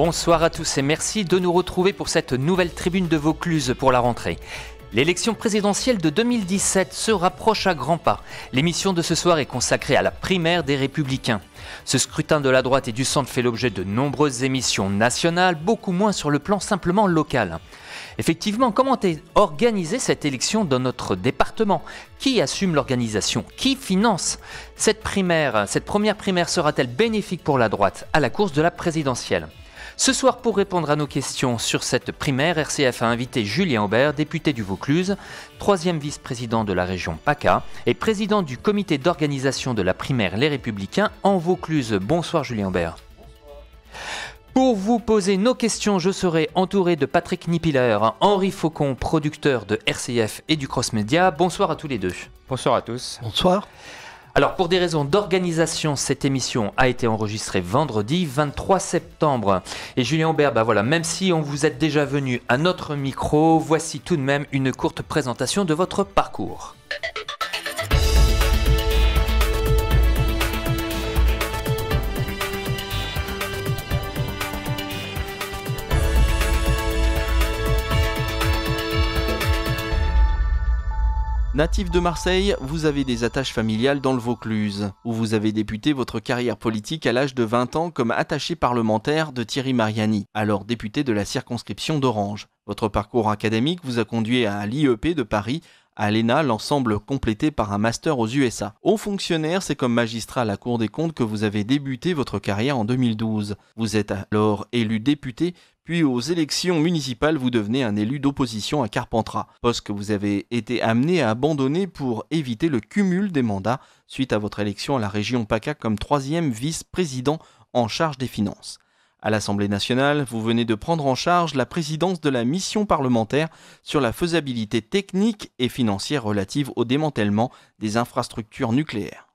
Bonsoir à tous et merci de nous retrouver pour cette nouvelle tribune de Vaucluse pour la rentrée. L'élection présidentielle de 2017 se rapproche à grands pas. L'émission de ce soir est consacrée à la primaire des Républicains. Ce scrutin de la droite et du centre fait l'objet de nombreuses émissions nationales, beaucoup moins sur le plan simplement local. Effectivement, comment est organisée cette élection dans notre département Qui assume l'organisation Qui finance cette primaire Cette première primaire sera-t-elle bénéfique pour la droite à la course de la présidentielle ce soir, pour répondre à nos questions sur cette primaire, RCF a invité Julien Aubert, député du Vaucluse, troisième vice-président de la région PACA et président du comité d'organisation de la primaire Les Républicains en Vaucluse. Bonsoir Julien Aubert. Pour vous poser nos questions, je serai entouré de Patrick Nipiller, Henri Faucon, producteur de RCF et du Cross Bonsoir à tous les deux. Bonsoir à tous. Bonsoir. Alors pour des raisons d'organisation, cette émission a été enregistrée vendredi 23 septembre. Et Julien Aubert, bah voilà, même si on vous est déjà venu à notre micro, voici tout de même une courte présentation de votre parcours. Natif de Marseille, vous avez des attaches familiales dans le Vaucluse, où vous avez débuté votre carrière politique à l'âge de 20 ans comme attaché parlementaire de Thierry Mariani, alors député de la circonscription d'Orange. Votre parcours académique vous a conduit à l'IEP de Paris à l'ENA, l'ensemble complété par un master aux USA. Haut fonctionnaire, c'est comme magistrat à la Cour des comptes que vous avez débuté votre carrière en 2012. Vous êtes alors élu député, puis aux élections municipales, vous devenez un élu d'opposition à Carpentras, poste que vous avez été amené à abandonner pour éviter le cumul des mandats suite à votre élection à la région PACA comme troisième vice-président en charge des finances. À l'Assemblée nationale, vous venez de prendre en charge la présidence de la mission parlementaire sur la faisabilité technique et financière relative au démantèlement des infrastructures nucléaires.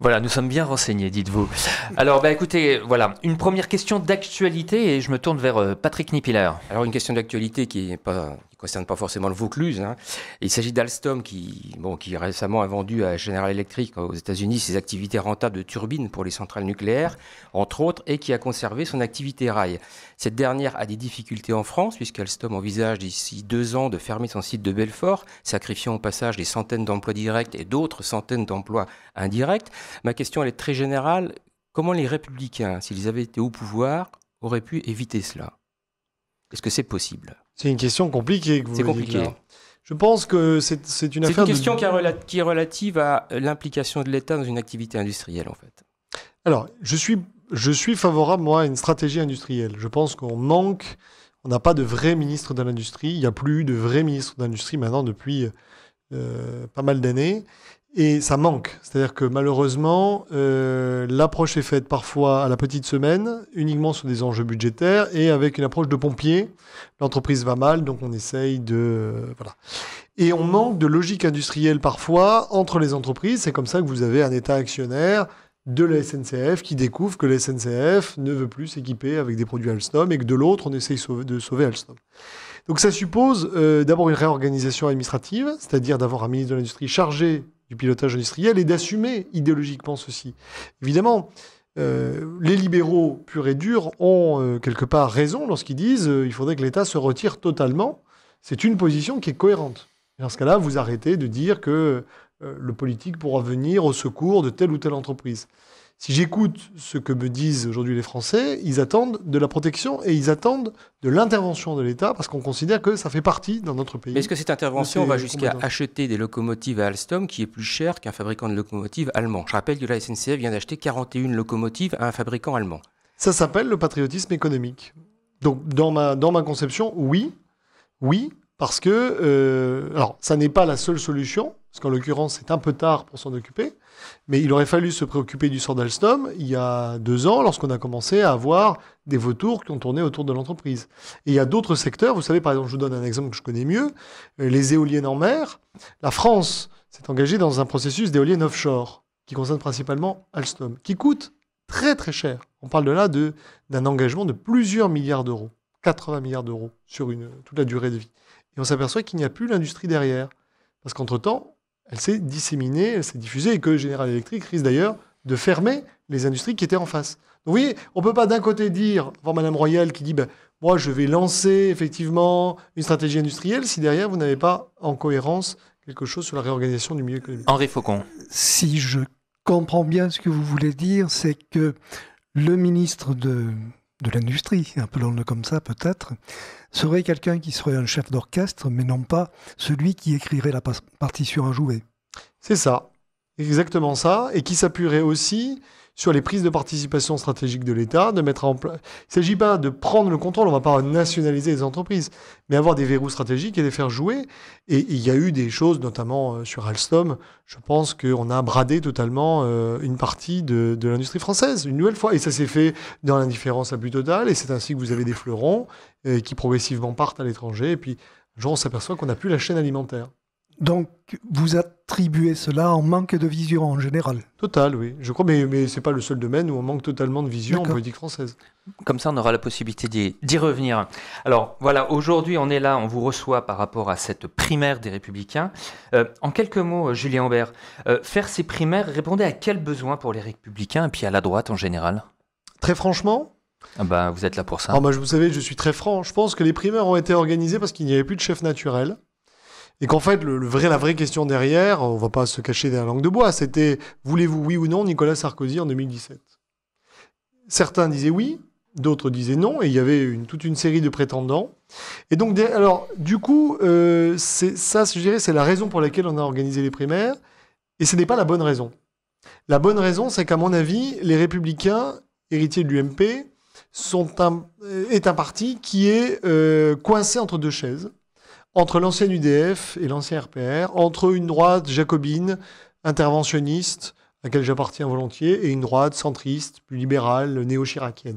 Voilà, nous sommes bien renseignés, dites-vous. Alors, bah, écoutez, voilà, une première question d'actualité et je me tourne vers euh, Patrick Nipiller. Alors, une question d'actualité qui pas concerne pas forcément le Vaucluse. Hein. Il s'agit d'Alstom qui, qui récemment a vendu à General Electric euh, aux États-Unis ses activités rentables de turbines pour les centrales nucléaires, entre autres, et qui a conservé son activité rail. Cette dernière a des difficultés en France, puisqu'Alstom envisage d'ici deux ans de fermer son site de Belfort, sacrifiant au passage des centaines d'emplois directs et d'autres centaines d'emplois indirects. Ma question, est très générale. Comment les républicains, s'ils avaient été au pouvoir, auraient pu éviter cela Est-ce que c'est possible c'est une question compliquée que vous C'est compliqué. je pense que c'est une C'est une question qui, est relative à l'implication de l'État dans une activité industrielle, en fait. Alors, je suis, je suis favorable, moi, à une stratégie industrielle. Je pense qu'on manque. On n'a pas de vrai ministre de l'industrie. Il n'y a plus eu de vrai ministre d'Industrie, maintenant depuis euh, pas mal d'années. Et ça manque. C'est-à-dire que malheureusement, euh, l'approche est faite parfois à la petite semaine, uniquement sur des enjeux budgétaires et avec une approche de pompier. L'entreprise va mal, donc on essaye de. voilà. Et on manque de logique industrielle parfois entre les entreprises. C'est comme ça que vous avez un État actionnaire de la SNCF qui découvre que la SNCF ne veut plus s'équiper avec des produits Alstom et que de l'autre, on essaye de sauver Alstom. Donc ça suppose euh, d'abord une réorganisation administrative, c'est-à-dire d'avoir un ministre de l'Industrie chargé du pilotage industriel et d'assumer idéologiquement ceci. Évidemment, euh, les libéraux purs et durs ont euh, quelque part raison lorsqu'ils disent euh, il faudrait que l'État se retire totalement. C'est une position qui est cohérente. Et dans ce cas-là, vous arrêtez de dire que le politique pourra venir au secours de telle ou telle entreprise. Si j'écoute ce que me disent aujourd'hui les Français, ils attendent de la protection et ils attendent de l'intervention de l'État parce qu'on considère que ça fait partie dans notre pays. Est-ce que cette intervention va jusqu'à acheter des locomotives à Alstom qui est plus cher qu'un fabricant de locomotives allemand Je rappelle que la SNCF vient d'acheter 41 locomotives à un fabricant allemand. Ça s'appelle le patriotisme économique. Donc dans ma, dans ma conception, oui, oui, parce que, euh, alors ça n'est pas la seule solution, parce qu'en l'occurrence c'est un peu tard pour s'en occuper, mais il aurait fallu se préoccuper du sort d'Alstom il y a deux ans, lorsqu'on a commencé à avoir des vautours qui ont tourné autour de l'entreprise. Et il y a d'autres secteurs, vous savez, par exemple, je vous donne un exemple que je connais mieux, euh, les éoliennes en mer. La France s'est engagée dans un processus d'éoliennes offshore, qui concerne principalement Alstom, qui coûte très très cher. On parle de là d'un engagement de plusieurs milliards d'euros, 80 milliards d'euros sur une, toute la durée de vie. Et on s'aperçoit qu'il n'y a plus l'industrie derrière. Parce qu'entre-temps, elle s'est disséminée, elle s'est diffusée, et que général Electric risque d'ailleurs de fermer les industries qui étaient en face. Donc, vous voyez, on ne peut pas d'un côté dire, voir Madame Royal qui dit, ben, moi je vais lancer effectivement une stratégie industrielle, si derrière vous n'avez pas en cohérence quelque chose sur la réorganisation du milieu économique. Henri Faucon. Si je comprends bien ce que vous voulez dire, c'est que le ministre de de l'industrie, appelons-le comme ça peut-être, serait quelqu'un qui serait un chef d'orchestre, mais non pas celui qui écrirait la partition à jouer. C'est ça, exactement ça, et qui s'appuierait aussi sur les prises de participation stratégique de l'État, de mettre en place. Il ne s'agit pas de prendre le contrôle, on ne va pas nationaliser les entreprises, mais avoir des verrous stratégiques et les faire jouer. Et il y a eu des choses, notamment euh, sur Alstom, je pense qu'on a bradé totalement euh, une partie de, l'industrie française, une nouvelle fois. Et ça s'est fait dans l'indifférence à plus totale, et c'est ainsi que vous avez des fleurons euh, qui progressivement partent à l'étranger, et puis on s'aperçoit qu'on n'a plus la chaîne alimentaire. Donc, vous attribuez cela en manque de vision en général Total, oui. Je crois, mais, mais ce n'est pas le seul domaine où on manque totalement de vision en politique française. Comme ça, on aura la possibilité d'y revenir. Alors, voilà, aujourd'hui, on est là, on vous reçoit par rapport à cette primaire des Républicains. Euh, en quelques mots, Julien Aubert, euh, faire ces primaires répondait à quel besoin pour les Républicains et puis à la droite en général Très franchement, ah bah, vous êtes là pour ça. Ah bah, vous savez, je suis très franc. Je pense que les primaires ont été organisées parce qu'il n'y avait plus de chef naturel. Et qu'en fait, la vraie question derrière, on va pas se cacher derrière la langue de bois, c'était voulez-vous oui ou non Nicolas Sarkozy en 2017 Certains disaient oui, d'autres disaient non, et il y avait toute une série de prétendants. Et donc, alors, du coup, euh, ça, je dirais, c'est la raison pour laquelle on a organisé les primaires, et ce n'est pas la bonne raison. La bonne raison, c'est qu'à mon avis, les Républicains, héritiers de l'UMP, sont est un parti qui est euh, coincé entre deux chaises entre l'ancienne UDF et l'ancien RPR, entre une droite jacobine, interventionniste, à laquelle j'appartiens volontiers, et une droite centriste, plus libérale, néo-chiracienne.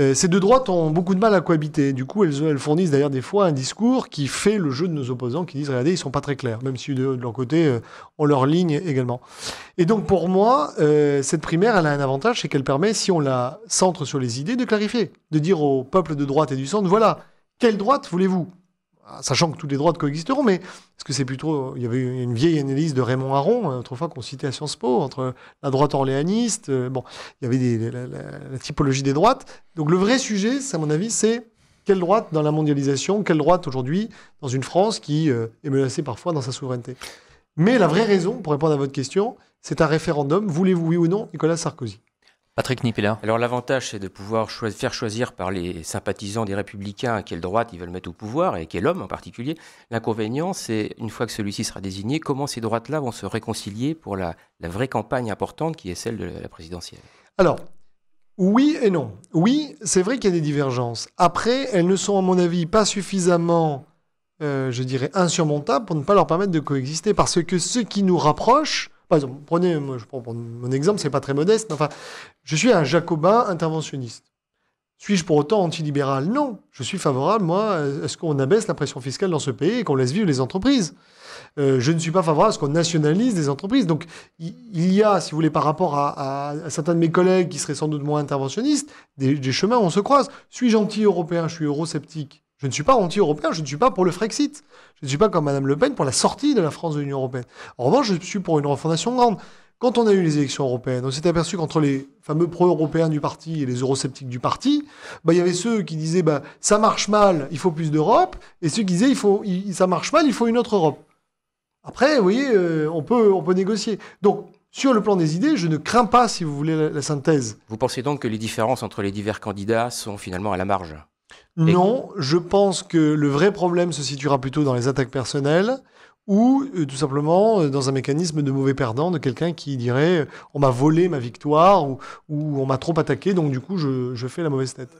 Euh, ces deux droites ont beaucoup de mal à cohabiter. Du coup, elles, elles fournissent d'ailleurs des fois un discours qui fait le jeu de nos opposants qui disent Regardez, ils sont pas très clairs, même si de, leur côté euh, on leur ligne également. Et donc, pour moi, euh, cette primaire, elle a un avantage c'est qu'elle permet, si on la centre sur les idées, de clarifier, de dire au peuple de droite et du centre Voilà, quelle droite voulez-vous ah, sachant que toutes les droites coexisteront, mais est que c'est plutôt... Il y avait une vieille analyse de Raymond Aron, euh, autrefois qu'on citait à Sciences Po, entre la droite orléaniste, euh, bon, il y avait la, typologie des droites. Donc le vrai sujet, à mon avis, c'est quelle droite dans la mondialisation, quelle droite aujourd'hui dans une France qui euh, est menacée parfois dans sa souveraineté. Mais la vraie raison, pour répondre à votre question, c'est un référendum, voulez-vous oui ou non, Nicolas Sarkozy Patrick Nippel. Alors l'avantage, c'est de pouvoir faire choisir par les sympathisants des républicains à quelle droite ils veulent mettre au pouvoir, et quel homme en particulier. L'inconvénient, c'est une fois que celui-ci sera désigné, comment ces droites-là vont se réconcilier pour la, vraie campagne importante qui est celle de la présidentielle. Alors, oui et non. Oui, c'est vrai qu'il y a des divergences. Après, elles ne sont à mon avis pas suffisamment, euh, je dirais, insurmontables pour ne pas leur permettre de coexister, parce que ce qui nous rapproche, par exemple, prenez, je mon exemple, c'est pas très modeste. Enfin, je suis un jacobin interventionniste. Suis-je pour autant antilibéral Non. Je suis favorable, moi, à ce qu'on abaisse la pression fiscale dans ce pays et qu'on laisse vivre les entreprises. Euh, je ne suis pas favorable à ce qu'on nationalise des entreprises. Donc, il y a, si vous voulez, par rapport à, certains de mes collègues qui seraient sans doute moins interventionnistes, des, des chemins où on se croise. Suis-je anti-européen Je suis eurosceptique je ne suis pas anti-européen, je ne suis pas pour le Frexit. Je ne suis pas comme Madame Le Pen pour la sortie de la France de l'Union européenne. En revanche, je suis pour une refondation grande. Quand on a eu les élections européennes, on s'est aperçu qu'entre les fameux pro-européens du parti et les eurosceptiques du parti, bah, il y avait ceux qui disaient bah, ça marche mal, il faut plus d'Europe, et ceux qui disaient il faut, ça marche mal, il faut une autre Europe. Après, vous voyez, euh, on, peut, négocier. Donc, sur le plan des idées, je ne crains pas, si vous voulez, la synthèse. Vous pensez donc que les différences entre les divers candidats sont finalement à la marge non, je pense que le vrai problème se situera plutôt dans les attaques personnelles ou euh, tout simplement euh, dans un mécanisme de mauvais perdant de quelqu'un qui dirait euh, on m'a volé ma victoire ou, on m'a trop attaqué donc du coup je, je fais la mauvaise tête.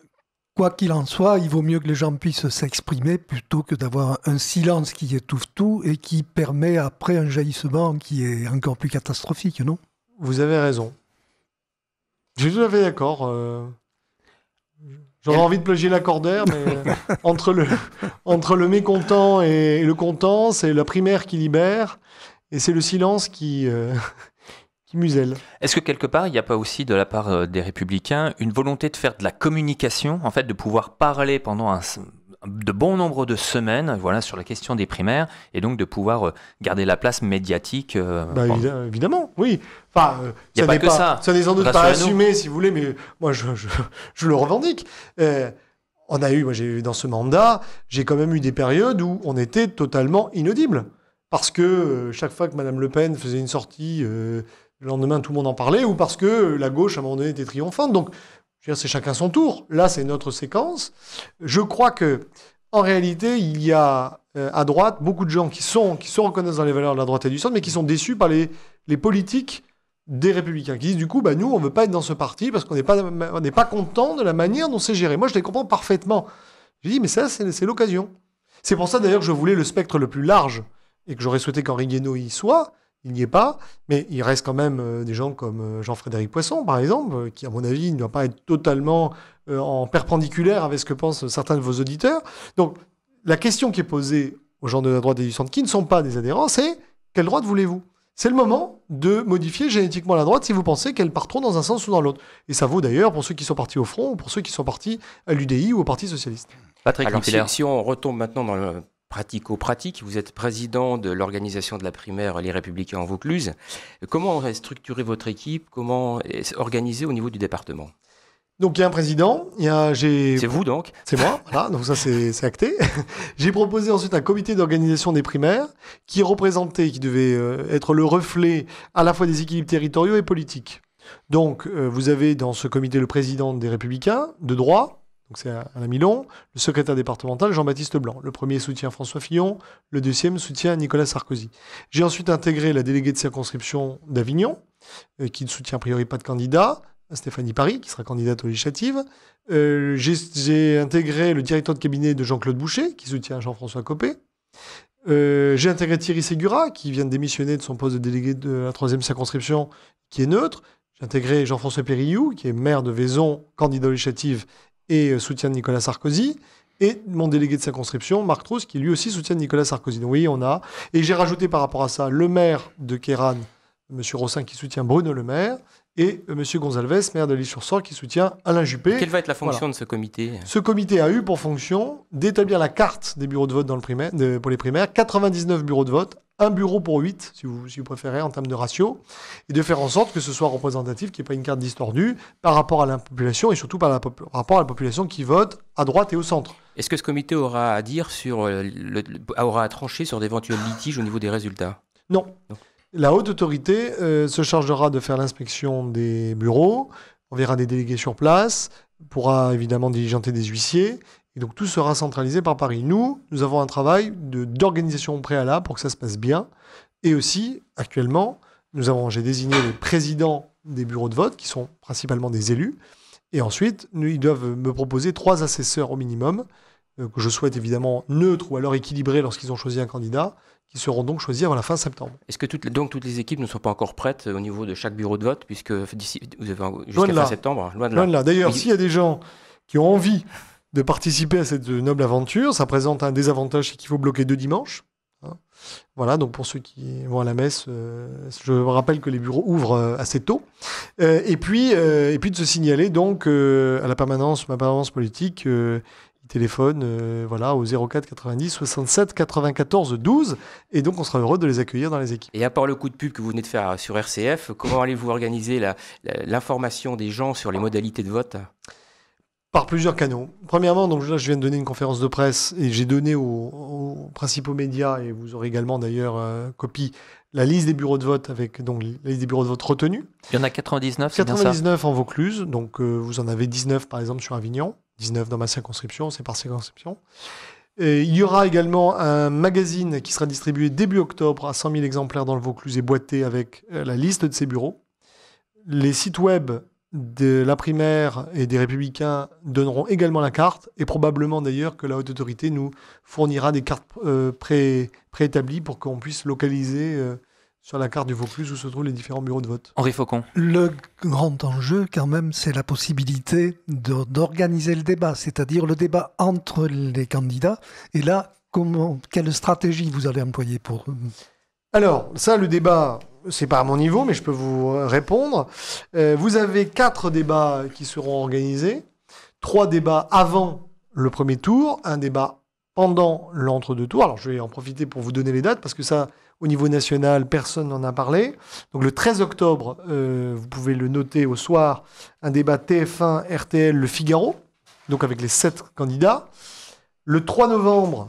Quoi qu'il en soit, il vaut mieux que les gens puissent s'exprimer plutôt que d'avoir un silence qui étouffe tout et qui permet après un jaillissement qui est encore plus catastrophique, non Vous avez raison. Je suis tout à fait d'accord. J'aurais envie de plagier l'accordaire, mais entre, le, entre le mécontent et le content, c'est la primaire qui libère et c'est le silence qui, euh, qui muselle. Est-ce que quelque part, il n'y a pas aussi de la part euh, des républicains une volonté de faire de la communication, en fait, de pouvoir parler pendant un, de bon nombre de semaines voilà, sur la question des primaires et donc de pouvoir euh, garder la place médiatique. Euh, bah, évidemment, oui. Enfin, euh, a ça n'est pas, que ça. n'est sans doute pas assumé, si vous voulez, mais moi, je, le revendique. on a eu, moi, j'ai dans ce mandat, j'ai quand même eu des périodes où on était totalement inaudible. Parce que chaque fois que Mme Le Pen faisait une sortie, le lendemain, tout le monde en parlait, ou parce que la gauche, à un moment donné, était triomphante. Donc, c'est chacun son tour. Là, c'est notre séquence. Je crois que, en réalité, il y a euh, à droite beaucoup de gens qui, sont, qui se reconnaissent dans les valeurs de la droite et du centre, mais qui sont déçus par les, les politiques des républicains, qui disent du coup, bah, nous, on ne veut pas être dans ce parti parce qu'on n'est pas, on pas content de la manière dont c'est géré. Moi, je les comprends parfaitement. Je dis, mais ça, c'est l'occasion. C'est pour ça, d'ailleurs, que je voulais le spectre le plus large et que j'aurais souhaité qu'Henri Guénaud y soit il n'y est pas, mais il reste quand même euh, des gens comme euh, Jean-Frédéric Poisson, par exemple, euh, qui, à mon avis, ne doit pas être totalement en perpendiculaire avec ce que pensent certains de vos auditeurs. Donc, la question qui est posée aux gens de la droite des du centre qui ne sont pas des adhérents, c'est quelle droite voulez-vous c'est le moment de modifier génétiquement la droite si vous pensez qu'elle part trop dans un sens ou dans l'autre. Et ça vaut d'ailleurs pour ceux qui sont partis au front ou pour ceux qui sont partis à l'UDI ou au Parti socialiste. Patrick si, on retombe maintenant dans le pratico-pratique. Vous êtes président de l'organisation de la primaire Les Républicains en Vaucluse. Comment est structuré votre équipe Comment est organisé au niveau du département donc il y a un président, il y a j'ai c'est vous donc c'est moi voilà donc ça c'est acté. j'ai proposé ensuite un comité d'organisation des primaires qui représentait qui devait euh, être le reflet à la fois des équilibres territoriaux et politiques. Donc euh, vous avez dans ce comité le président des Républicains de droit, donc c'est Alain Milon, le secrétaire départemental Jean-Baptiste Blanc. Le premier soutient François Fillon, le deuxième soutien Nicolas Sarkozy. J'ai ensuite intégré la déléguée de circonscription d'Avignon, euh, qui ne soutient a priori pas de candidat, Stéphanie Paris, qui sera candidate aux législatives. Euh, j'ai intégré le directeur de cabinet de Jean-Claude Boucher, qui soutient Jean-François Copé. Euh, j'ai intégré Thierry Segura, qui vient de démissionner de son poste de délégué de la troisième circonscription, qui est neutre. J'ai intégré Jean-François Périllou, qui est maire de Vaison, candidat législatives et euh, soutient Nicolas Sarkozy et mon délégué de circonscription, Marc Trousse, qui lui aussi soutient Nicolas Sarkozy. Donc oui, on a. Et j'ai rajouté par rapport à ça le maire de Kéran, M. Rossin, qui soutient Bruno Le Maire, et euh, M. Gonzalves, maire de l'île-sur-Sorgue, qui soutient Alain Juppé. Quelle va être la fonction de ce comité Ce comité a eu pour fonction d'établir la carte des bureaux de vote dans le primaire, pour les primaires, 99 bureaux de vote, un bureau pour 8, si vous, vous préférez, en termes de ratio, et de faire en sorte que ce soit représentatif, qu'il n'y ait pas une carte distordue par rapport à la population et surtout par, rapport à la population qui vote à droite et au centre. Est-ce que ce comité aura à dire sur, euh, aura à trancher sur d'éventuels litiges au niveau des résultats Non. La haute autorité euh, se chargera de faire l'inspection des bureaux, enverra des délégués sur place, pourra évidemment diligenter des huissiers, et donc tout sera centralisé par Paris. Nous, nous avons un travail d'organisation préalable pour que ça se passe bien, et aussi, actuellement, nous j'ai désigné les présidents des bureaux de vote, qui sont principalement des élus, et ensuite, nous, ils doivent me proposer trois assesseurs au minimum, euh, que je souhaite évidemment neutres ou alors équilibrés lorsqu'ils ont choisi un candidat, qui seront donc choisis avant la fin septembre. Est-ce que toutes, donc toutes les équipes ne sont pas encore prêtes euh, au niveau de chaque bureau de vote, puisque vous avez jusqu'à fin septembre hein, Loin de là. D'ailleurs, s'il y a des gens qui ont envie de participer à cette noble aventure, ça présente un désavantage, c'est qu'il faut bloquer deux dimanches. Hein. Voilà, donc pour ceux qui vont à la messe, euh, je rappelle que les bureaux ouvrent euh, assez tôt. et, puis, et puis de se signaler donc à la permanence, ma permanence politique, téléphone euh, voilà, au 04 90 67 94 12. Et donc, on sera heureux de les accueillir dans les équipes. Et à part le coup de pub que vous venez de faire euh, sur RCF, comment allez-vous organiser l'information des gens sur les modalités de vote par plusieurs canaux. Premièrement, donc je viens de donner une conférence de presse et j'ai donné aux, principaux médias, et vous aurez également d'ailleurs euh, copie, la liste des bureaux de vote avec donc, la liste des bureaux de vote retenus. Il y en a 99, 99 bien ça. en Vaucluse, donc vous en avez 19 par exemple sur Avignon. 19 dans ma circonscription, c'est par circonscription. il y aura également un magazine qui sera distribué début octobre à 100 000 exemplaires dans le Vaucluse et boîté avec euh, la liste de ses bureaux. Les sites web de la primaire et des républicains donneront également la carte et probablement d'ailleurs que la haute autorité nous fournira des cartes euh, préétablies pour qu'on puisse localiser euh, sur la carte du Vaucluse où se trouvent les différents bureaux de vote. Henri Faucon. Le grand enjeu, quand même, c'est la possibilité d'organiser le débat, c'est-à-dire le débat entre les candidats. Et là, comment, quelle stratégie vous allez employer pour. Euh, Alors, ça, le débat, c'est pas à mon niveau, mais je peux vous euh, répondre. Euh, vous avez quatre débats qui seront organisés trois débats avant le premier tour, un débat pendant l'entre-deux tours. Alors, je vais en profiter pour vous donner les dates parce que ça, au niveau national, personne n'en a parlé. Donc le 13 octobre, euh, vous pouvez le noter au soir, un débat TF1, RTL, Le Figaro, donc avec les sept candidats. Le 3 novembre,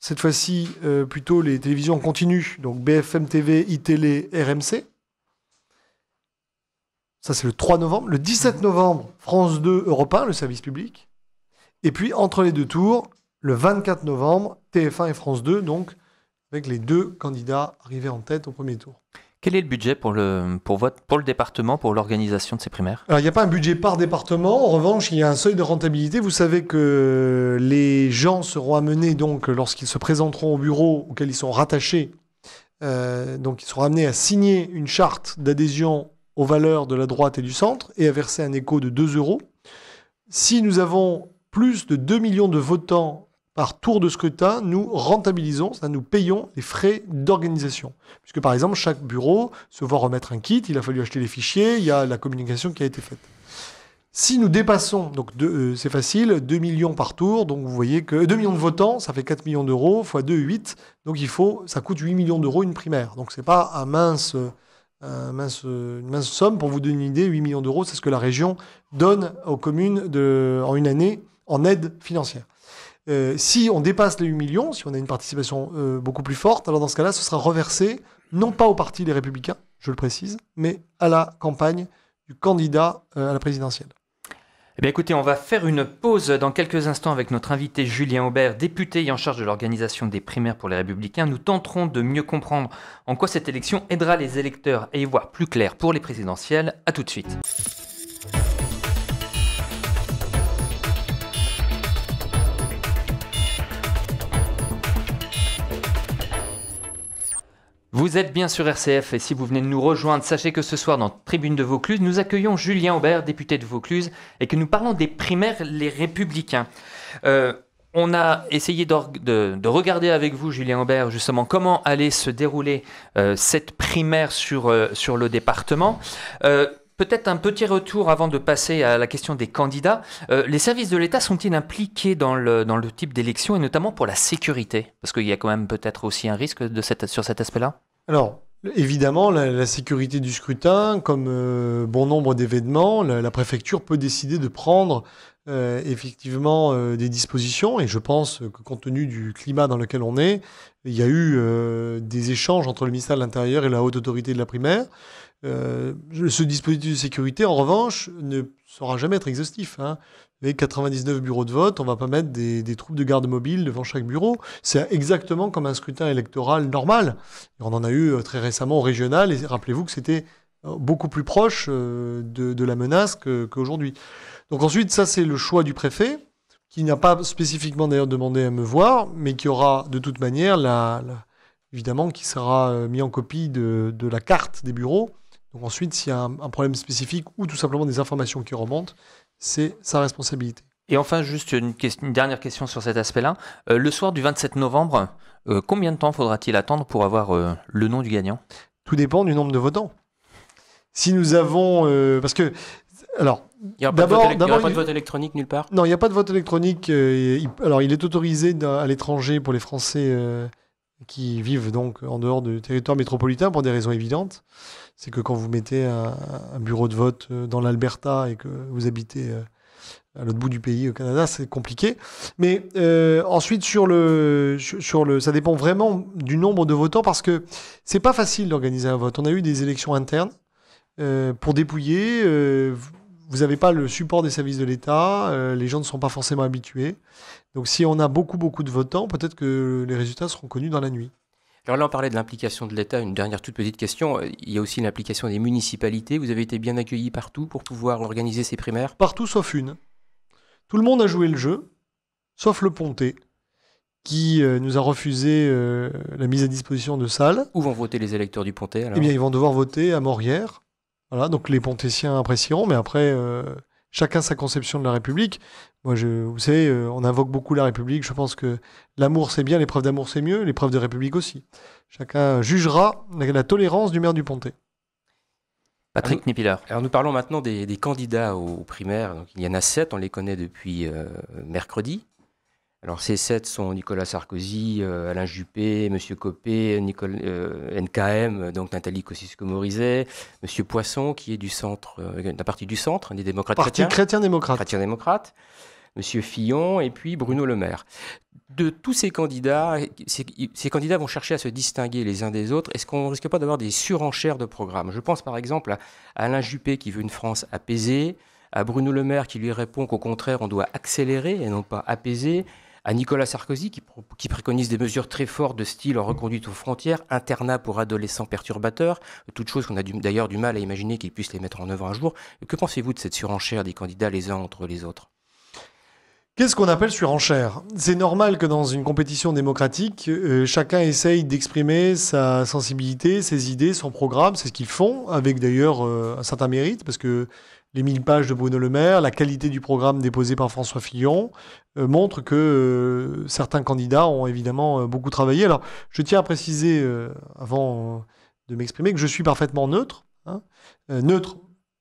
cette fois-ci, euh, plutôt les télévisions continuent, donc BFM TV, iTélé, RMC. Ça, c'est le 3 novembre. Le 17 novembre, France 2, Europe 1, le service public. Et puis, entre les deux tours, le 24 novembre, TF1 et France 2, donc avec les deux candidats arrivés en tête au premier tour. Quel est le budget pour le, pour votre, pour le département, pour l'organisation de ces primaires Il n'y a pas un budget par département. En revanche, il y a un seuil de rentabilité. Vous savez que les gens seront amenés, donc, lorsqu'ils se présenteront au bureau auquel ils sont rattachés, euh, donc ils seront amenés à signer une charte d'adhésion aux valeurs de la droite et du centre et à verser un écho de 2 euros. Si nous avons plus de 2 millions de votants par tour de scrutin, nous rentabilisons, nous payons les frais d'organisation. Puisque par exemple, chaque bureau se voit remettre un kit, il a fallu acheter les fichiers, il y a la communication qui a été faite. Si nous dépassons, donc euh, c'est facile, 2 millions par tour, donc vous voyez que 2 millions de votants, ça fait 4 millions d'euros, fois 2, 8, donc il faut, ça coûte 8 millions d'euros une primaire. Donc ce n'est pas une mince somme, pour vous donner une idée, 8 millions d'euros, c'est ce que la région donne aux communes en une année en aide financière. Euh, si on dépasse les 8 millions, si on a une participation euh, beaucoup plus forte, alors dans ce cas-là, ce sera reversé non pas au parti des Républicains, je le précise, mais à la campagne du candidat euh, à la présidentielle. Eh bien, écoutez, on va faire une pause dans quelques instants avec notre invité Julien Aubert, député et en charge de l'organisation des primaires pour les Républicains. Nous tenterons de mieux comprendre en quoi cette élection aidera les électeurs à y voir plus clair pour les présidentielles. A tout de suite. Vous êtes bien sur RCF et si vous venez de nous rejoindre, sachez que ce soir dans Tribune de Vaucluse, nous accueillons Julien Aubert, député de Vaucluse, et que nous parlons des primaires Les Républicains. Euh, on a essayé de, regarder avec vous, Julien Aubert, justement comment allait se dérouler euh, cette primaire sur, euh, sur le département. Peut-être un petit retour avant de passer à la question des candidats. les services de l'État sont-ils impliqués dans le, dans le type d'élection et notamment pour la sécurité Parce qu'il y a quand même peut-être aussi un risque de cette, sur cet aspect-là alors, évidemment, la, sécurité du scrutin, comme euh, bon nombre d'événements, la, préfecture peut décider de prendre euh, effectivement euh, des dispositions. Et je pense que compte tenu du climat dans lequel on est, il y a eu des échanges entre le ministère de l'Intérieur et la haute autorité de la primaire. ce dispositif de sécurité, en revanche, ne saura jamais être exhaustif. Hein avec 99 bureaux de vote, on va pas mettre des, troupes de garde mobile devant chaque bureau. C'est exactement comme un scrutin électoral normal. on en a eu euh, très récemment au régional, et rappelez-vous que c'était euh, beaucoup plus proche euh, de, la menace qu'aujourd'hui. Donc ensuite, ça c'est le choix du préfet, qui n'a pas spécifiquement d'ailleurs demandé à me voir, mais qui aura de toute manière, évidemment, qui sera mis en copie de, la carte des bureaux. Donc ensuite, s'il y a un, problème spécifique ou tout simplement des informations qui remontent, c'est sa responsabilité. Et enfin, juste une, dernière question sur cet aspect-là. Euh, le soir du 27 novembre, euh, combien de temps faudra-t-il attendre pour avoir euh, le nom du gagnant Tout dépend du nombre de votants. Si nous avons... parce que... Alors, il n'y aura, pas de, vote, électronique nulle part Non, il n'y a pas de vote électronique. alors, il est autorisé à l'étranger pour les Français qui vivent donc en dehors du territoire métropolitain pour des raisons évidentes c'est que quand vous mettez un, bureau de vote euh, dans l'Alberta et que vous habitez euh, à l'autre bout du pays, au Canada, c'est compliqué. Mais euh, ensuite, sur le, sur le, ça dépend vraiment du nombre de votants parce que c'est pas facile d'organiser un vote. On a eu des élections internes pour dépouiller. vous n'avez pas le support des services de l'État, les gens ne sont pas forcément habitués. Donc si on a beaucoup, beaucoup de votants, peut-être que les résultats seront connus dans la nuit. Alors là, on parlait de l'implication de l'État. Une dernière toute petite question. Il y a aussi l'implication des municipalités. Vous avez été bien accueillis partout pour pouvoir organiser ces primaires Partout sauf une. Tout le monde a joué le jeu, sauf le pontet, qui euh, nous a refusé euh, la mise à disposition de salles. Où vont voter les électeurs du pontet, alors Eh bien, ils vont devoir voter à Morière. Voilà, donc les Pontésiens apprécieront, mais après, euh, chacun sa conception de la République. Moi, je, vous savez, euh, on invoque beaucoup la République. Je pense que l'amour, c'est bien, l'épreuve d'amour, c'est mieux, l'épreuve de République aussi. Chacun jugera la, tolérance du maire du Pontet. Patrick Nipilar. Alors nous parlons maintenant des, candidats aux, primaires. il y en a sept, on les connaît depuis euh, mercredi. Alors ces sept sont Nicolas Sarkozy, euh, Alain Juppé, Monsieur Copé, Nicole, euh, NKM, donc Nathalie Kosciusko-Morizet, Monsieur Poisson qui est du centre, euh, la du centre des démocrates Parti chrétiens, démocrate. Chrétien démocrate. Monsieur Fillon et puis Bruno Le Maire. De tous ces candidats, ces, ces candidats vont chercher à se distinguer les uns des autres. Est-ce qu'on ne risque pas d'avoir des surenchères de programmes Je pense par exemple à Alain Juppé qui veut une France apaisée, à Bruno Le Maire qui lui répond qu'au contraire on doit accélérer et non pas apaiser à Nicolas Sarkozy qui, préconise des mesures très fortes de style reconduite aux frontières, internat pour adolescents perturbateurs, toutes choses qu'on a d'ailleurs du, mal à imaginer qu'il puisse les mettre en œuvre un jour. Que pensez-vous de cette surenchère des candidats les uns entre les autres Qu'est-ce qu'on appelle surenchère C'est normal que dans une compétition démocratique, euh, chacun essaye d'exprimer sa sensibilité, ses idées, son programme, c'est ce qu'ils font, avec d'ailleurs euh, un certain mérite, parce que les mille pages de Bruno Le Maire, la qualité du programme déposé par François Fillon euh, montrent que euh, certains candidats ont évidemment euh, beaucoup travaillé. Alors, je tiens à préciser, avant de m'exprimer, que je suis parfaitement neutre. Hein. neutre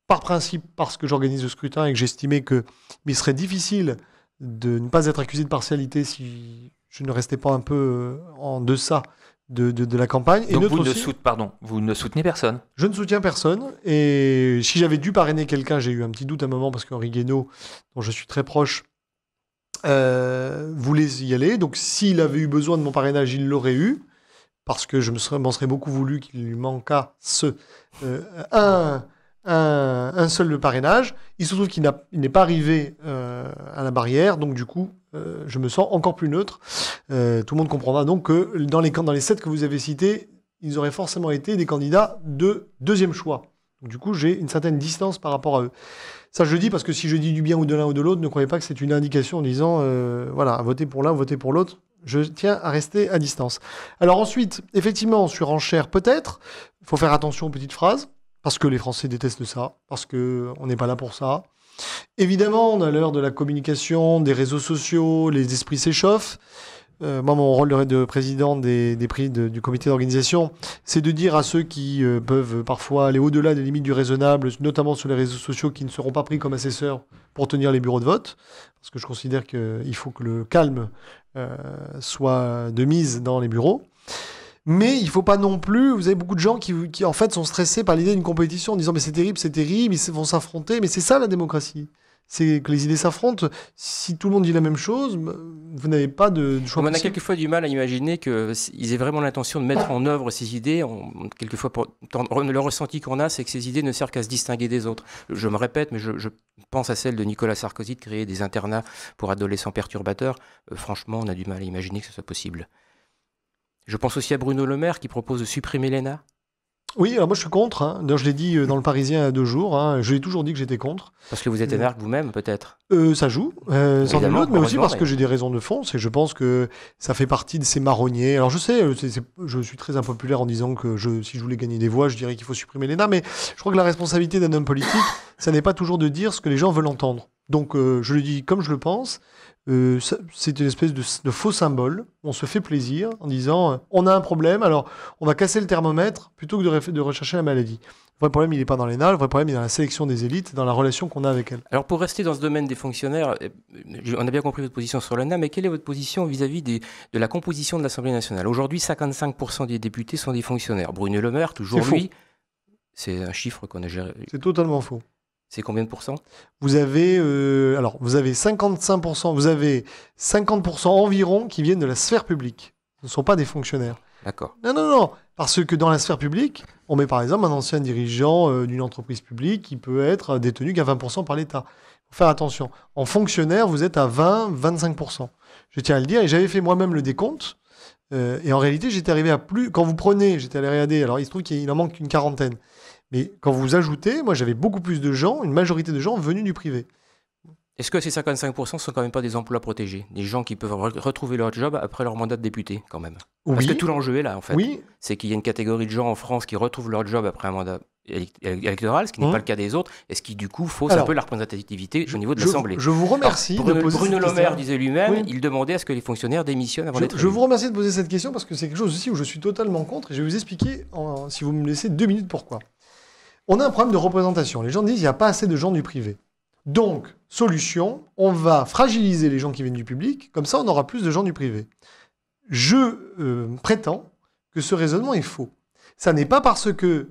par principe parce que j'organise le scrutin et que j'estimais qu'il il serait difficile de ne pas être accusé de partialité si je ne restais pas un peu en deçà de, la campagne. Donc vous, ne pardon, vous ne soutenez personne Je ne soutiens personne. Et si j'avais dû parrainer quelqu'un, j'ai eu un petit doute à un moment parce qu'Henri Guénaud, dont je suis très proche, euh, voulait y aller. Donc s'il avait eu besoin de mon parrainage, il l'aurait eu. Parce que je m'en me serais, beaucoup voulu qu'il lui manquât ce, euh, un, un, un, seul parrainage. Il se trouve qu'il n'est pas arrivé euh, à la barrière. Donc du coup, euh, je me sens encore plus neutre. Euh, tout le monde comprendra donc que dans les, dans les sept que vous avez cités, ils auraient forcément été des candidats de deuxième choix. du coup, j'ai une certaine distance par rapport à eux. Ça, je le dis parce que si je dis du bien ou de l'un ou de l'autre, ne croyez pas que c'est une indication en disant, euh, voilà, voter pour l'un, voter pour l'autre. Je tiens à rester à distance. Alors ensuite, effectivement, sur enchère, peut-être, il faut faire attention aux petites phrases, parce que les Français détestent ça, parce qu'on n'est pas là pour ça, Évidemment, on a l'heure de la communication, des réseaux sociaux, les esprits s'échauffent. Euh, moi, mon rôle de président des, prix du comité d'organisation, c'est de dire à ceux qui euh, peuvent parfois aller au-delà des limites du raisonnable, notamment sur les réseaux sociaux, qui ne seront pas pris comme assesseurs pour tenir les bureaux de vote, parce que je considère qu'il faut que le calme euh, soit de mise dans les bureaux. Mais il ne faut pas non plus. Vous avez beaucoup de gens qui, en fait sont stressés par l'idée d'une compétition en disant mais c'est terrible, c'est terrible, ils vont s'affronter. Mais c'est ça la démocratie. C'est que les idées s'affrontent. Si tout le monde dit la même chose, bah, vous n'avez pas de, choix. On a quelquefois du mal à imaginer qu'ils aient vraiment l'intention de mettre en œuvre ces idées. quelquefois, le ressenti qu'on a, c'est que ces idées ne servent qu'à se distinguer des autres. Je me répète, mais je, pense à celle de Nicolas Sarkozy de créer des internats pour adolescents perturbateurs. Euh, franchement, on a du mal à imaginer que ce soit possible. Je pense aussi à Bruno Le Maire qui propose de supprimer l'ENA. Oui, alors moi je suis contre. Hein. je l'ai dit euh, dans le Parisien il y deux jours. Hein. Je l'ai toujours dit que j'étais contre. Parce que vous êtes énervé euh, vous-même, peut-être euh, Ça joue, sans doute, mais aussi parce que j'ai des raisons de fond. C'est je pense que ça fait partie de ces marronniers. Alors je sais, je suis très impopulaire en disant que si je voulais gagner des voix, je dirais qu'il faut supprimer l'ENA. Mais je crois que la responsabilité d'un homme politique, ça n'est pas toujours de dire ce que les gens veulent entendre. Donc je le dis comme je le pense. Euh, c'est une espèce de, faux symbole. On se fait plaisir en disant euh, on a un problème, alors on va casser le thermomètre plutôt que de, rechercher la maladie. Le vrai problème, il n'est pas dans les le vrai problème, il est dans la sélection des élites, dans la relation qu'on a avec elles. Alors, pour rester dans ce domaine des fonctionnaires, eh, on a bien compris votre position sur l'ENA, mais quelle est votre position vis-à-vis de la composition de l'Assemblée nationale Aujourd'hui, 55% des députés sont des fonctionnaires. Bruno Le Maire, toujours lui. C'est un chiffre qu'on a géré. C'est totalement faux. C'est combien de pourcents Vous avez euh, alors vous avez 55 vous avez 50 environ qui viennent de la sphère publique. Ce ne sont pas des fonctionnaires. D'accord. Non non non, parce que dans la sphère publique, on met par exemple un ancien dirigeant euh, d'une entreprise publique qui peut être détenu qu'à 20 par l'État. Faut faire attention. En fonctionnaire, vous êtes à 20 25 Je tiens à le dire et j'avais fait moi-même le décompte. Euh, et en réalité, j'étais arrivé à plus. Quand vous prenez, j'étais allé regarder, alors il se trouve qu'il en manque une quarantaine. Mais quand vous ajoutez, moi j'avais beaucoup plus de gens, une majorité de gens venus du privé. Est-ce que ces 55% sont quand même pas des emplois protégés Des gens qui peuvent retrouver leur job après leur mandat de député, quand même oui. Parce que tout l'enjeu est là, en fait. Oui. C'est qu'il y a une catégorie de gens en France qui retrouvent leur job après un mandat électoral, ce qui n'est mmh. pas le cas des autres, et ce qui du coup fausse un peu la représentativité au niveau de l'Assemblée. Je vous remercie. Bruno, de Bruno Le disait lui-même, il demandait à ce que les fonctionnaires démissionnent avant d'être. Je, je vous remercie de poser cette question parce que c'est quelque chose aussi où je suis totalement contre, et je vais vous expliquer, en, si vous me laissez deux minutes, pourquoi on a un problème de représentation. Les gens disent il n'y a pas assez de gens du privé. Donc, solution, on va fragiliser les gens qui viennent du public, comme ça on aura plus de gens du privé. Je euh, prétends que ce raisonnement est faux. Ça n'est pas parce que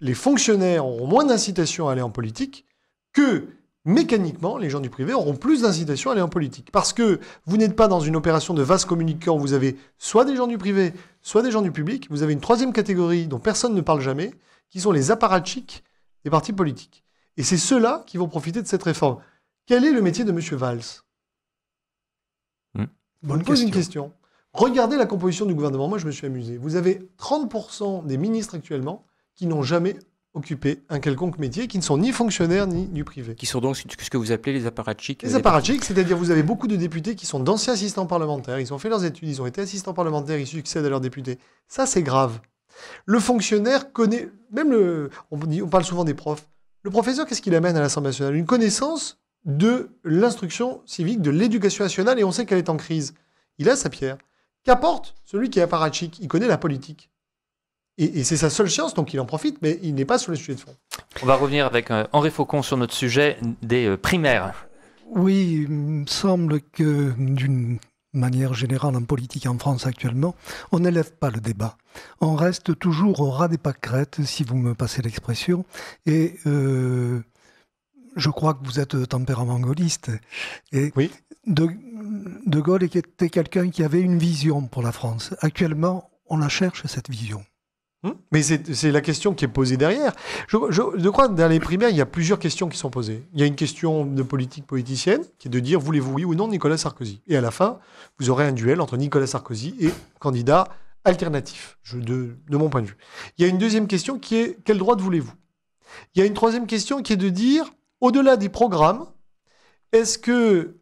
les fonctionnaires auront moins d'incitation à aller en politique que mécaniquement, les gens du privé auront plus d'incitation à aller en politique. Parce que vous n'êtes pas dans une opération de vaste communicant, vous avez soit des gens du privé, soit des gens du public, vous avez une troisième catégorie dont personne ne parle jamais, qui sont les apparatchiks des partis politiques. Et c'est ceux-là qui vont profiter de cette réforme. Quel est le métier de M. Valls hmm. Bonne pose question. une question. Regardez la composition du gouvernement. Moi, je me suis amusé. Vous avez 30% des ministres actuellement qui n'ont jamais occupé un quelconque métier, qui ne sont ni fonctionnaires ni du privé. Qui sont donc ce que vous appelez les apparatchiks Les apparatchiks, c'est-à-dire vous avez beaucoup de députés qui sont d'anciens assistants parlementaires, ils ont fait leurs études, ils ont été assistants parlementaires, ils succèdent à leurs députés. Ça, c'est grave. Le fonctionnaire connaît, même on, parle souvent des profs, le professeur, qu'est-ce qu'il amène à l'Assemblée nationale Une connaissance de l'instruction civique, de l'éducation nationale, et on sait qu'elle est en crise. Il a sa pierre. Qu'apporte celui qui est apparatchik Il connaît la politique. Et, c'est sa seule chance, donc il en profite, mais il n'est pas sur le sujet de fond. On va revenir avec euh, Henri Faucon sur notre sujet des euh, primaires. Oui, il me semble que d'une manière générale en politique en France actuellement, on n'élève pas le débat. On reste toujours au ras des pâquerettes, si vous me passez l'expression, et euh, je crois que vous êtes tempérament gaulliste. Et oui. de, de Gaulle était quelqu'un qui avait une vision pour la France. Actuellement, on la cherche, cette vision. Hmm Mais c'est la question qui est posée derrière. Je, crois que dans les primaires, il y a plusieurs questions qui sont posées. Il y a une question de politique politicienne, qui est de dire voulez-vous oui ou non Nicolas Sarkozy Et à la fin, vous aurez un duel entre Nicolas Sarkozy et candidat alternatif, de, mon point de vue. Il y a une deuxième question qui est quel droite voulez-vous Il y a une troisième question qui est de dire au-delà des programmes, est-ce que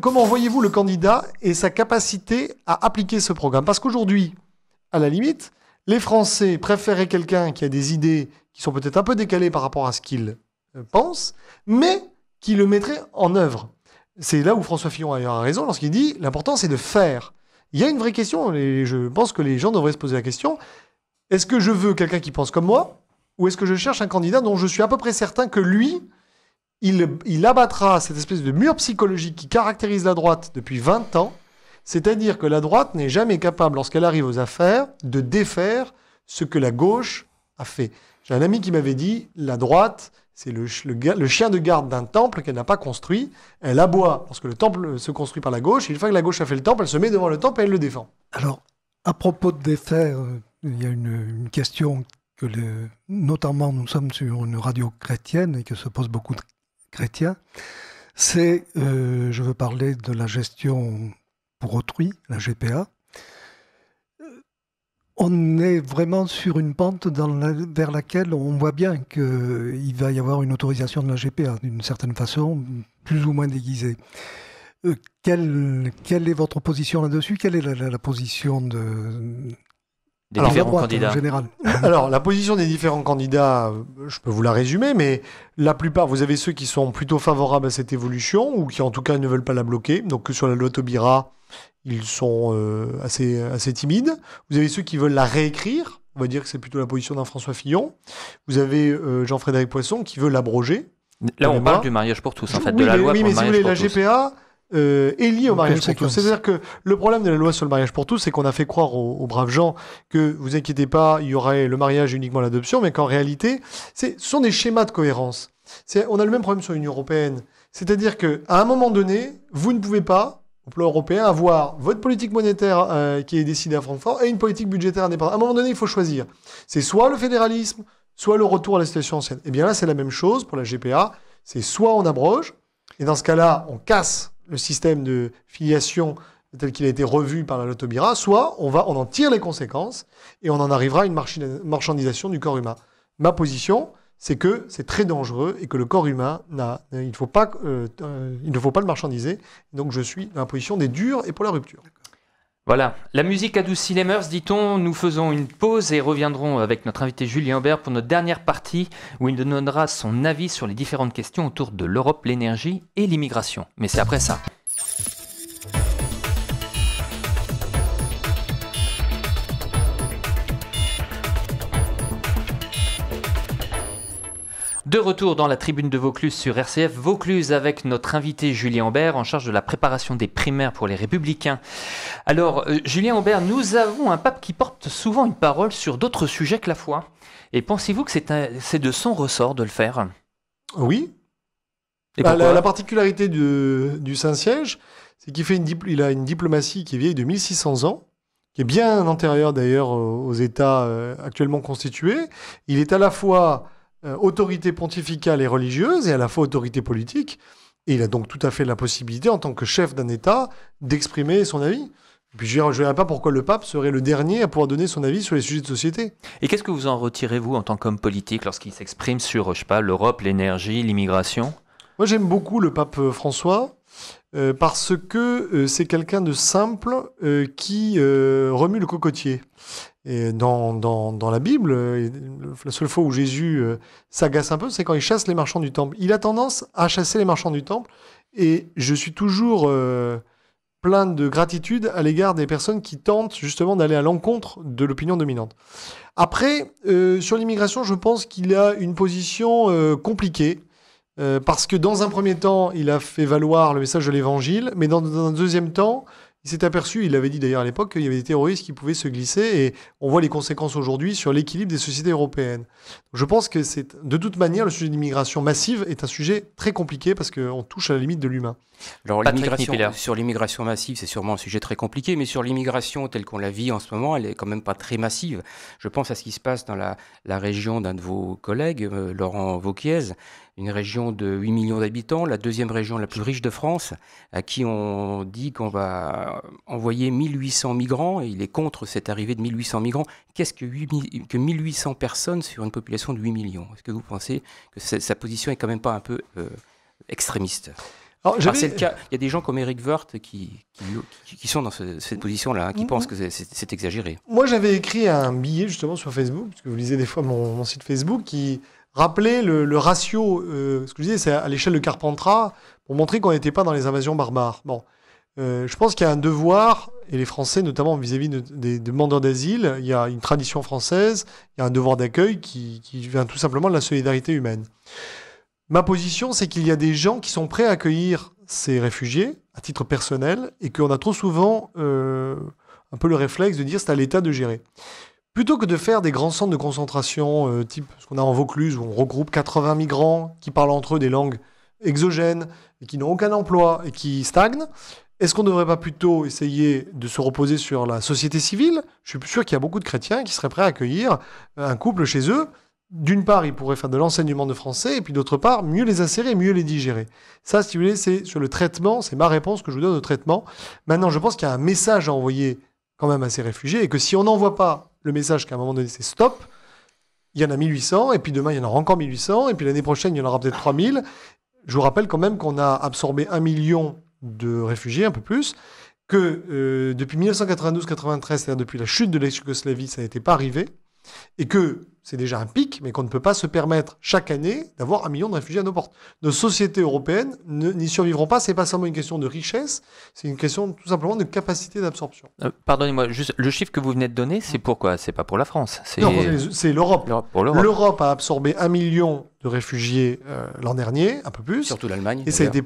comment voyez-vous le candidat et sa capacité à appliquer ce programme Parce qu'aujourd'hui, à la limite, les Français préféraient quelqu'un qui a des idées qui sont peut-être un peu décalées par rapport à ce qu'ils euh, pensent, mais qui le mettrait en œuvre. C'est là où François Fillon a raison lorsqu'il dit l'important c'est de faire. Il y a une vraie question, et je pense que les gens devraient se poser la question, est-ce que je veux quelqu'un qui pense comme moi, ou est-ce que je cherche un candidat dont je suis à peu près certain que lui, il, il abattra cette espèce de mur psychologique qui caractérise la droite depuis 20 ans, c'est-à-dire que la droite n'est jamais capable, lorsqu'elle arrive aux affaires, de défaire ce que la gauche a fait. J'ai un ami qui m'avait dit, la droite, c'est le, chien de garde d'un temple qu'elle n'a pas construit. Elle aboie lorsque le temple se construit par la gauche. Et une fois que la gauche a fait le temple, elle se met devant le temple et elle le défend. Alors, à propos de défaire, euh, il y a une, question que, notamment, nous sommes sur une radio chrétienne et que se posent beaucoup de chrétiens. C'est, euh, je veux parler de la gestion autrui, la GPA, on est vraiment sur une pente dans vers laquelle on voit bien qu'il va y avoir une autorisation de la GPA, d'une certaine façon, plus ou moins déguisée. Euh, quelle, est votre position là-dessus Quelle est la position de, des Alors, différents candidats général. Alors, la position des différents candidats, euh, je peux vous la résumer, mais la plupart, vous avez ceux qui sont plutôt favorables à cette évolution ou qui, en tout cas, ne veulent pas la bloquer. Donc, sur la loi Taubira, ils sont euh, assez, assez timides. Vous avez ceux qui veulent la réécrire. On va dire que c'est plutôt la position d'un François Fillon. Vous avez euh, Jean-Frédéric Poisson qui veut l'abroger. Là, on parle du mariage pour tous, en fait, de la loi oui, pour mais le vous voulez, la tous. GPA, euh, est lié au mariage pour tous. C'est-à-dire que le problème de la loi sur le mariage pour tous, c'est qu'on a fait croire aux, braves gens que vous inquiétez pas, il y aurait le mariage et uniquement l'adoption, mais qu'en réalité, ce sont des schémas de cohérence. On a le même problème sur l'Union européenne. C'est-à-dire que à un moment donné, vous ne pouvez pas, au plan européen, avoir votre politique monétaire euh, qui est décidée à Francfort et une politique budgétaire indépendante. À un moment donné, il faut choisir. C'est soit le fédéralisme, soit le retour à la situation ancienne. Et eh bien là, c'est la même chose pour la GPA. C'est soit on abroge, et dans ce cas-là, on casse le système de filiation tel qu'il a été revu par la Lotomira, soit on, va, on en tire les conséquences et on en arrivera à une marchandisation du corps humain. Ma position, c'est que c'est très dangereux et que le corps humain, il, faut pas, euh, euh, il ne faut pas le marchandiser. Donc je suis dans la position des durs et pour la rupture. Voilà, la musique adoucit les mœurs, dit-on. Nous faisons une pause et reviendrons avec notre invité Julien Aubert pour notre dernière partie où il donnera son avis sur les différentes questions autour de l'Europe, l'énergie et l'immigration. Mais c'est après ça. De retour dans la tribune de Vaucluse sur RCF Vaucluse avec notre invité Julien Aubert en charge de la préparation des primaires pour les Républicains. Alors euh, Julien Aubert, nous avons un pape qui porte souvent une parole sur d'autres sujets que la foi. Et pensez-vous que c'est de son ressort de le faire Oui. Bah, la, particularité du, Saint-Siège, c'est qu'il a une diplomatie qui est vieille de 1600 ans qui est bien antérieure d'ailleurs aux États euh, actuellement constitués. Il est à la fois euh, autorité pontificale et religieuse et à la fois autorité politique. Et il a donc tout à fait la possibilité, en tant que chef d'un État, d'exprimer son avis. Et puis je ne verrais pas pourquoi le pape serait le dernier à pouvoir donner son avis sur les sujets de société. Et qu'est-ce que vous en retirez, vous, en tant qu'homme politique, lorsqu'il s'exprime sur, je sais pas, l'Europe, l'énergie, l'immigration Moi, j'aime beaucoup le pape François. Euh, parce que euh, c'est quelqu'un de simple euh, qui remue le cocotier. dans, dans la Bible, la seule fois où Jésus s'agace un peu, c'est quand il chasse les marchands du temple. Il a tendance à chasser les marchands du temple, et je suis toujours plein de gratitude à l'égard des personnes qui tentent justement d'aller à l'encontre de l'opinion dominante. Après, sur l'immigration, je pense qu'il a une position compliquée. Euh, parce que dans un premier temps, il a fait valoir le message de l'Évangile, mais dans, un deuxième temps, il s'est aperçu, il avait dit d'ailleurs à l'époque, qu'il y avait des terroristes qui pouvaient se glisser, et on voit les conséquences aujourd'hui sur l'équilibre des sociétés européennes. Je pense que c'est, de toute manière, le sujet d'immigration massive est un sujet très compliqué parce qu'on touche à la limite de l'humain. Alors l'immigration, sur l'immigration massive, c'est sûrement un sujet très compliqué, mais sur l'immigration telle qu'on la vit en ce moment, elle est quand même pas très massive. Je pense à ce qui se passe dans la, région d'un de vos collègues, euh, Laurent Vauquiez, une région de 8 millions d'habitants, la deuxième région la plus riche de France, à qui on dit qu'on va envoyer 1800 migrants, et il est contre cette arrivée de 1800 migrants. Qu'est-ce que, 8, que 1800 personnes sur une population de 8 millions Est-ce que vous pensez que sa position est quand même pas un peu euh, extrémiste alors, le cas. Il y a des gens comme Eric Wirth qui, qui, sont dans cette position-là, hein, qui mm-hmm. pensent que c'est exagéré. Moi, j'avais écrit un billet justement sur Facebook, parce que vous lisez des fois mon, mon site Facebook, qui rappeler le, ratio, euh, ce que je c'est à l'échelle de Carpentras, pour montrer qu'on n'était pas dans les invasions barbares. Bon, euh, je pense qu'il y a un devoir, et les Français notamment vis-à-vis des demandeurs d'asile, il y a une tradition française, il y a un devoir d'accueil qui, vient tout simplement de la solidarité humaine. Ma position, c'est qu'il y a des gens qui sont prêts à accueillir ces réfugiés à titre personnel, et qu'on a trop souvent euh, un peu le réflexe de dire c'est à l'État de gérer. Plutôt que de faire des grands centres de concentration, euh, type ce qu'on a en Vaucluse, où on regroupe 80 migrants qui parlent entre eux des langues exogènes et qui n'ont aucun emploi et qui stagnent, est-ce qu'on ne devrait pas plutôt essayer de se reposer sur la société civile Je suis sûr qu'il y a beaucoup de chrétiens qui seraient prêts à accueillir un couple chez eux. D'une part, ils pourraient faire de l'enseignement de français, et puis d'autre part, mieux les insérer, mieux les digérer. Ça, si vous voulez, c'est sur le traitement, c'est ma réponse que je vous donne au traitement. Maintenant, je pense qu'il y a un message à envoyer quand même à ces réfugiés, et que si on n'envoie pas le message qu'à un moment donné, c'est stop. Il y en a 1800, et puis demain, il y en aura encore 1800, et puis l'année prochaine, il y en aura peut-être 3000. Je vous rappelle quand même qu'on a absorbé un million de réfugiés, un peu plus, que euh, depuis 1992-93, c'est-à-dire depuis la chute de l'ex-Yougoslavie, ça n'était pas arrivé, et que c'est déjà un pic, mais qu'on ne peut pas se permettre chaque année d'avoir un million de réfugiés à nos portes. Nos sociétés européennes n'y survivront pas. C'est pas seulement une question de richesse, c'est une question tout simplement de capacité d'absorption. Euh, pardonnez-moi, juste le chiffre que vous venez de donner, c'est pourquoi C'est pas pour la France. C'est l'Europe. L'Europe a absorbé un million de réfugiés euh, l'an dernier, un peu plus. Surtout l'Allemagne. Et ça a été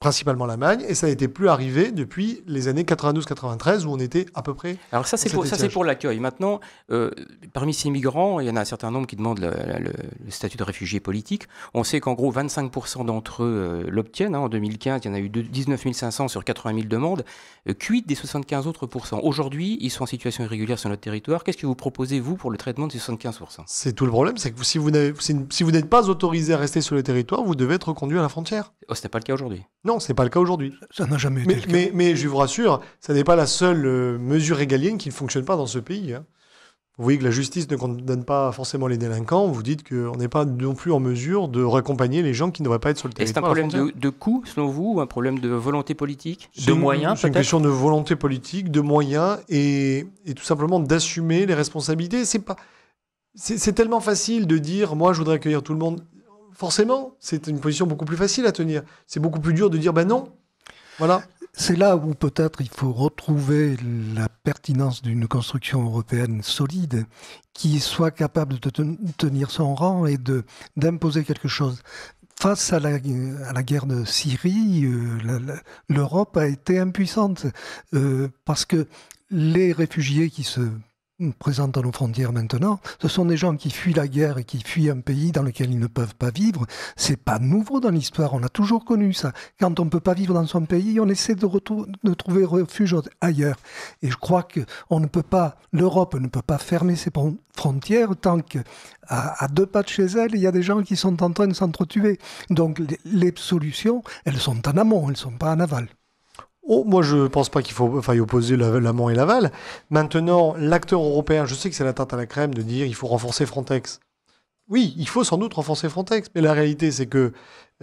principalement l'Allemagne, et ça n'était plus arrivé depuis les années 92-93 où on était à peu près. Alors ça c'est pour, pour l'accueil. Maintenant, euh, parmi ces migrants, il y en a certain nombre qui demandent le, statut de réfugié politique. On sait qu'en gros, 25% d'entre eux euh, l'obtiennent. Hein. En 2015, il y en a eu 19 500 sur 80 000 demandes. quitte euh, des 75 autres pourcents Aujourd'hui, ils sont en situation irrégulière sur notre territoire. Qu'est-ce que vous proposez, vous, pour le traitement de ces 75% C'est tout le problème, c'est que si vous n'êtes pas autorisé à rester sur le territoire, vous devez être conduit à la frontière. Oh, ce n'est pas le cas aujourd'hui. Non, ce n'est pas le cas aujourd'hui. Ça n'a jamais été mais, le cas. Mais, je vous rassure, ça n'est pas la seule euh, mesure égalienne qui ne fonctionne pas dans ce pays. Hein vous voyez que la justice ne condamne pas forcément les délinquants, vous dites qu'on n'est pas non plus en mesure de raccompagner les gens qui ne devraient pas être sur le territoire. Est-ce un problème de, coût, selon vous, ou un problème de volonté politique De peut-être moyens, C'est une question de volonté politique, de moyens, et, tout simplement d'assumer les responsabilités. C'est pas... C'est tellement facile de dire, moi, je voudrais accueillir tout le monde. Forcément, c'est une position beaucoup plus facile à tenir. C'est beaucoup plus dur de dire, ben non. Voilà. C'est là où peut-être il faut retrouver la pertinence d'une construction européenne solide qui soit capable de tenir son rang et de d'imposer quelque chose. Face à la, guerre de Syrie, euh, l'Europe a été impuissante euh, parce que les réfugiés qui se présente à nos frontières maintenant, ce sont des gens qui fuient la guerre et qui fuient un pays dans lequel ils ne peuvent pas vivre. C'est pas nouveau dans l'histoire, on a toujours connu ça. Quand on ne peut pas vivre dans son pays, on essaie de, trouver refuge ailleurs. Et je crois que on ne peut pas, l'Europe ne peut pas fermer ses frontières tant qu'à deux pas de chez elle, il y a des gens qui sont en train de s'entretuer. Donc les, les solutions, elles sont en amont, elles ne sont pas en aval. Oh, moi, je ne pense pas qu'il faut, euh, faille opposer l'amont et l'aval. Maintenant, l'acteur européen, je sais que c'est la tarte à la crème de dire qu'il faut renforcer Frontex. Oui, il faut sans doute renforcer Frontex, mais la réalité, c'est que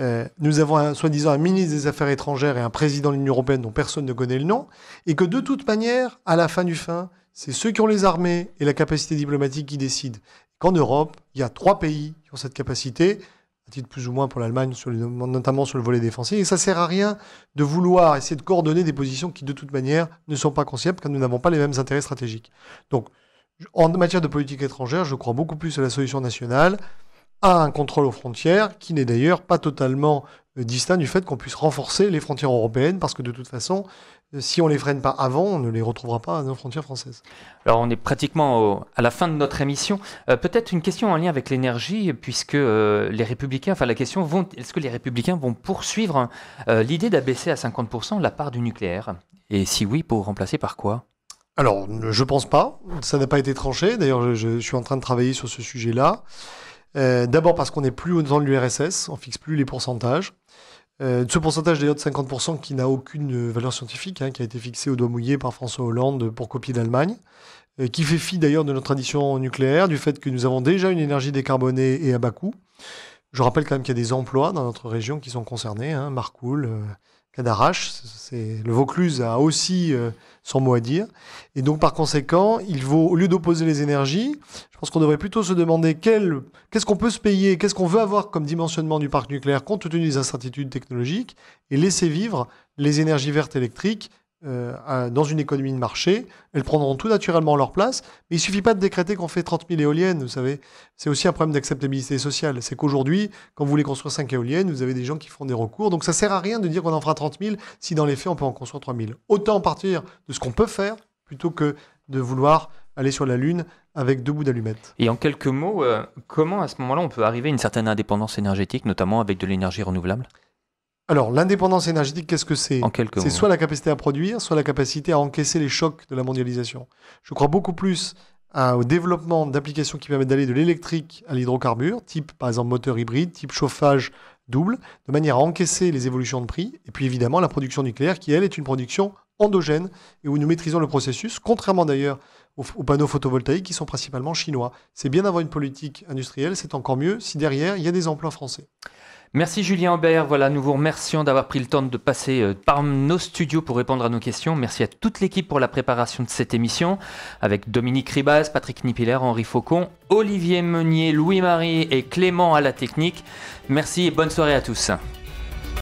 euh, nous avons soi-disant un ministre des Affaires étrangères et un président de l'Union européenne dont personne ne connaît le nom, et que de toute manière, à la fin du fin, c'est ceux qui ont les armées et la capacité diplomatique qui décident. Qu'en Europe, il y a trois pays qui ont cette capacité plus ou moins pour l'Allemagne, notamment sur le volet défensif. Et ça sert à rien de vouloir essayer de coordonner des positions qui, de toute manière, ne sont pas conciliables car nous n'avons pas les mêmes intérêts stratégiques. Donc, en matière de politique étrangère, je crois beaucoup plus à la solution nationale, à un contrôle aux frontières, qui n'est d'ailleurs pas totalement distinct du fait qu'on puisse renforcer les frontières européennes, parce que de toute façon, si on les freine pas avant, on ne les retrouvera pas à nos frontières françaises. Alors on est pratiquement à la fin de notre émission. Euh, peut-être une question en lien avec l'énergie, puisque euh, les républicains, enfin la question, vont, est-ce que les républicains vont poursuivre hein, euh, l'idée d'abaisser à 50% la part du nucléaire Et si oui, pour remplacer par quoi Alors je pense pas, ça n'a pas été tranché, d'ailleurs je, suis en train de travailler sur ce sujet-là. D'abord parce qu'on n'est plus au-dedans de l'URSS, on fixe plus les pourcentages. Euh, ce pourcentage d'ailleurs de 50% qui n'a aucune valeur scientifique, hein, qui a été fixé au doigt mouillé par François Hollande pour copier l'Allemagne, euh, qui fait fi d'ailleurs de notre tradition nucléaire, du fait que nous avons déjà une énergie décarbonée et à bas coût. Je rappelle quand même qu'il y a des emplois dans notre région qui sont concernés, hein, Marcoule, euh, Cadarache, c'est le Vaucluse a aussi euh, son mot à dire. Et donc par conséquent, il vaut, au lieu d'opposer les énergies, je pense qu'on devrait plutôt se demander qu'est-ce qu'on peut se payer, qu'est-ce qu'on veut avoir comme dimensionnement du parc nucléaire compte tenu des incertitudes technologiques, et laisser vivre les énergies vertes électriques euh, dans une économie de marché, elles prendront tout naturellement leur place. Mais il suffit pas de décréter qu'on fait 30 000 éoliennes, vous savez. C'est aussi un problème d'acceptabilité sociale. C'est qu'aujourd'hui, quand vous voulez construire 5 éoliennes, vous avez des gens qui font des recours. Donc ça sert à rien de dire qu'on en fera 30 000 si dans les faits, on peut en construire 3 000. Autant partir de ce qu'on peut faire plutôt que de vouloir aller sur la Lune avec deux bouts d'allumettes. Et en quelques mots, euh, comment à ce moment-là on peut arriver à une certaine indépendance énergétique, notamment avec de l'énergie renouvelable alors, l'indépendance énergétique, qu'est-ce que c'est C'est soit la capacité à produire, soit la capacité à encaisser les chocs de la mondialisation. Je crois beaucoup plus au développement d'applications qui permettent d'aller de l'électrique à l'hydrocarbure, type par exemple moteur hybride, type chauffage double, de manière à encaisser les évolutions de prix, et puis évidemment la production nucléaire qui, elle, est une production endogène et où nous maîtrisons le processus, contrairement d'ailleurs aux, panneaux photovoltaïques qui sont principalement chinois. C'est bien d'avoir une politique industrielle, c'est encore mieux si derrière il y a des emplois français. Merci Julien Aubert. Voilà, nous vous remercions d'avoir pris le temps de passer euh, par nos studios pour répondre à nos questions. Merci à toute l'équipe pour la préparation de cette émission avec Dominique Ribas, Patrick Nipiler, Henri Faucon, Olivier Meunier, Louis-Marie et Clément à la technique. Merci et bonne soirée à tous.